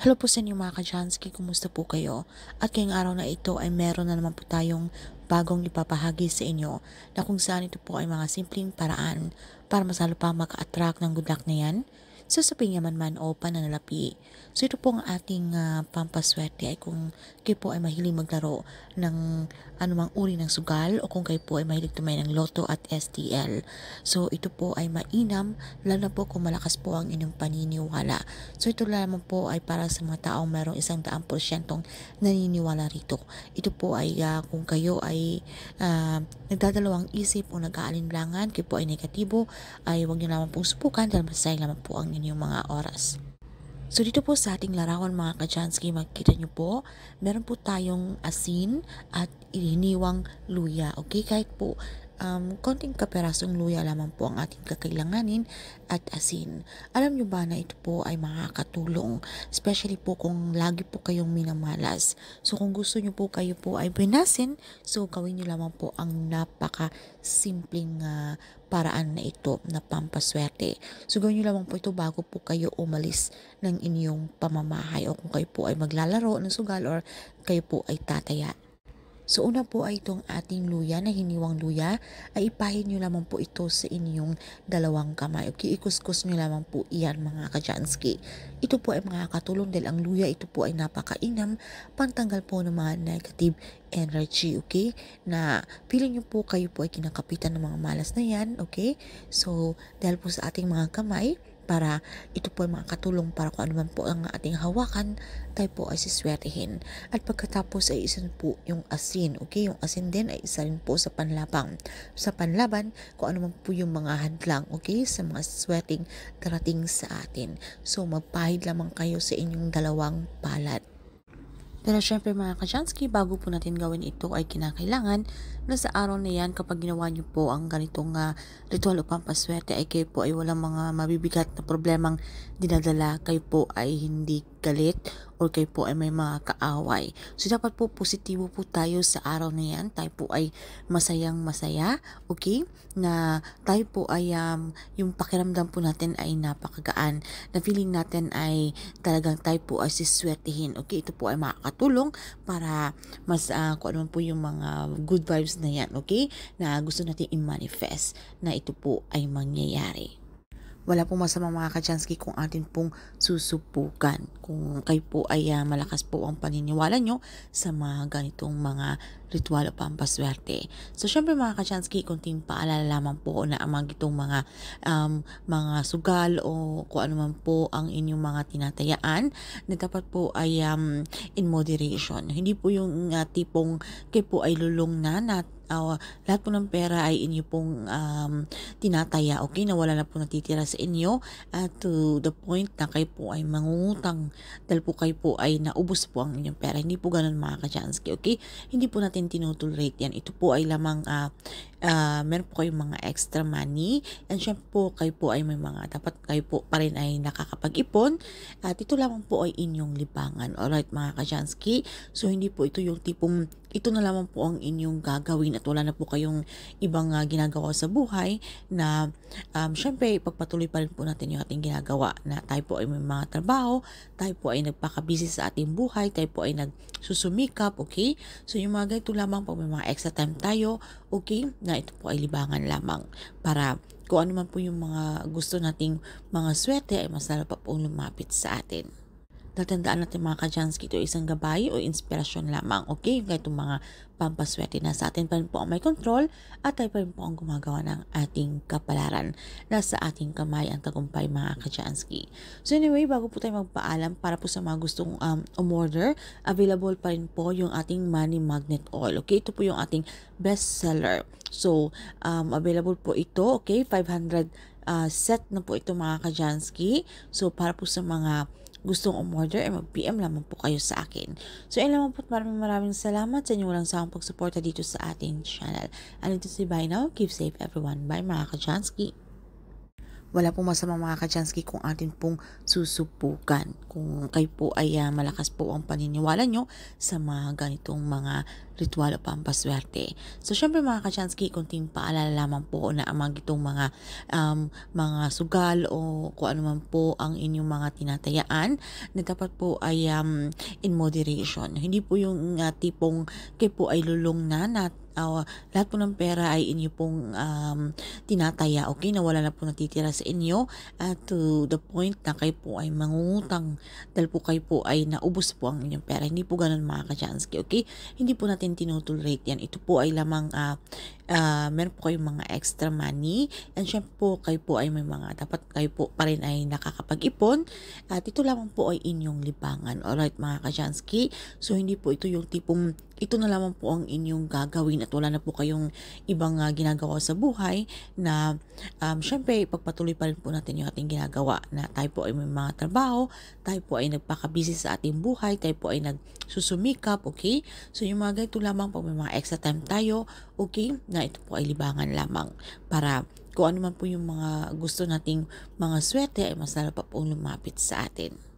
Hello po sa inyo mga kajansky, kumusta po kayo? At ngayong araw na ito ay meron na naman po tayong bagong ipapahagi sa inyo na kung saan ito po ay mga simpleng paraan para masalo pa maka-attract ng good luck na yan sa sapinyaman man o pananalapi. So ito po ang ating uh, pampaswerte ay kung kayo po ay mahilig maglaro ng anumang uri ng sugal o kung kayo po ay mahilig tumay ng loto at STL. So ito po ay mainam lalo na po kung malakas po ang inyong paniniwala. So ito lamang po ay para sa mga taong mayroong isang daang porsyentong naniniwala rito. Ito po ay uh, kung kayo ay uh, nagdadalawang isip o nag-aalinlangan, kayo po ay negatibo, ay huwag niyo lamang pong subukan dahil masasayang lamang po ang inyong mga oras. So dito po sa ating larawan mga kajansky, makikita nyo po, meron po tayong asin at hiniwang luya. Okay, kahit po um, konting kaperasong luya lamang po ang ating kakailanganin at asin. Alam nyo ba na ito po ay makakatulong, especially po kung lagi po kayong minamalas. So kung gusto nyo po kayo po ay binasin, so gawin nyo lamang po ang napaka-simpleng uh, paraan na ito na pampaswerte. So gawin nyo lamang po ito bago po kayo umalis ng inyong pamamahay o kung kayo po ay maglalaro ng sugal or kayo po ay tataya So una po ay itong ating luya na hiniwang luya ay ipahin nyo lamang po ito sa inyong dalawang kamay. Okay, ikuskus nyo lamang po iyan mga kajansky. Ito po ay mga katulong dahil ang luya ito po ay napakainam pantanggal po ng mga negative energy, okay? Na feeling nyo po kayo po ay kinakapitan ng mga malas na yan, okay? So, dahil po sa ating mga kamay, para ito po ay makakatulong para kung ano man po ang ating hawakan, tayo po ay siswertihin. At pagkatapos ay isa po yung asin. Okay, yung asin din ay isa rin po sa panlabang. Sa panlaban, kung ano man po yung mga hadlang, okay, sa mga swerting darating sa atin. So, magpahid lamang kayo sa inyong dalawang palad. Pero syempre mga kajansky, bago po natin gawin ito ay kinakailangan na sa araw na yan kapag ginawa nyo po ang ganitong uh, ritual o pampaswerte ay kayo po ay walang mga mabibigat na problemang dinadala, kayo po ay hindi galit or kayo po ay may mga kaaway. So dapat po positibo po tayo sa araw na yan. Tayo po ay masayang masaya, okay? Na tayo po ay um, yung pakiramdam po natin ay napakagaan. Na feeling natin ay talagang tayo po ay siswertihin, okay? Ito po ay makakatulong para mas uh, kung ano po yung mga good vibes na yan, okay? Na gusto natin i-manifest na ito po ay mangyayari wala pong masamang mga kachansky kung atin pong susupukan. Kung kayo po ay uh, malakas po ang paniniwala nyo sa mga ganitong mga ritual o pampaswerte. So, syempre mga kachansky, kunting paalala lamang po na ang mga itong mga, um, mga sugal o kung ano man po ang inyong mga tinatayaan na dapat po ay um, in moderation. Hindi po yung uh, tipong kayo po ay lulong na na uh, lahat po ng pera ay inyo pong um, tinataya, okay, na na po natitira sa inyo at uh, to the point na kayo po ay mangungutang dahil po kayo po ay naubos po ang inyong pera. Hindi po ganun mga kachansky, okay? Hindi po natin tinutolerate yan. Ito po ay lamang uh, uh, meron po kayong mga extra money and syempre po kayo po ay may mga dapat kayo po pa rin ay nakakapag-ipon at ito lamang po ay inyong libangan. Alright mga kachansky, so hindi po ito yung tipong ito na lamang po ang inyong gagawin at wala na po kayong ibang uh, ginagawa sa buhay na um, syempre pagpatuloy pa rin po natin yung ating ginagawa na tayo po ay may mga trabaho, tayo po ay nagpakabisi sa ating buhay, tayo po ay nagsusumikap, okay? So yung mga ganito lamang pag may mga extra time tayo, okay? Na ito po ay libangan lamang para kung ano man po yung mga gusto nating mga swerte ay masarap pa po lumapit sa atin. Natandaan natin mga kajansky, ito isang gabay o inspirasyon lamang. Okay, kahit itong mga pampaswerte na sa atin pa rin po ang may control at tayo pa rin po ang gumagawa ng ating kapalaran. Nasa ating kamay ang tagumpay mga kajansky. So anyway, bago po tayo magpaalam para po sa mga gustong um, umorder, available pa rin po yung ating Money Magnet Oil. Okay, ito po yung ating best seller. So, um, available po ito, okay, 500 uh, ah, set na po ito mga kajansky. So, para po sa mga gustong umorder ay mag-PM lamang po kayo sa akin. So ayun lamang po maraming maraming salamat sa inyong walang sawang pagsuporta dito sa ating channel. Ano ito si Buy Now, Keep Safe Everyone. Bye mga kajansky! wala pong masamang mga kajansky kung atin pong susupukan Kung kayo po ay uh, malakas po ang paniniwala nyo sa mga ganitong mga ritual o pampaswerte. So, syempre mga kajansky, kunting paalala lamang po na ang mga itong mga, um, mga sugal o kung ano man po ang inyong mga tinatayaan na dapat po ay um, in moderation. Hindi po yung uh, tipong kayo po ay lulong na na uh, lahat po ng pera ay inyo pong um, tinataya, okay, na wala na po natitira sa inyo at to the point na kayo po ay mangungutang dahil po kayo po ay naubos po ang inyong pera. Hindi po ganun mga okay? Hindi po natin tinutulrate yan. Ito po ay lamang uh, uh, meron po kayong mga extra money and syempre po kayo po ay may mga dapat kayo po pa rin ay nakakapag-ipon at ito lamang po ay inyong libangan. Alright mga kachansky, so hindi po ito yung tipong ito na lamang po ang inyong gagawin at wala na po kayong ibang uh, ginagawa sa buhay na um, syempre pagpatuloy pa rin po natin yung ating ginagawa na tayo po ay may mga trabaho, tayo po ay nagpakabisi sa ating buhay, tayo po ay nagsusumikap, okay? So yung mga ganito lamang pag may mga extra time tayo, okay? Na ito po ay libangan lamang para kung ano man po yung mga gusto nating mga swerte ay masarap pa po lumapit sa atin.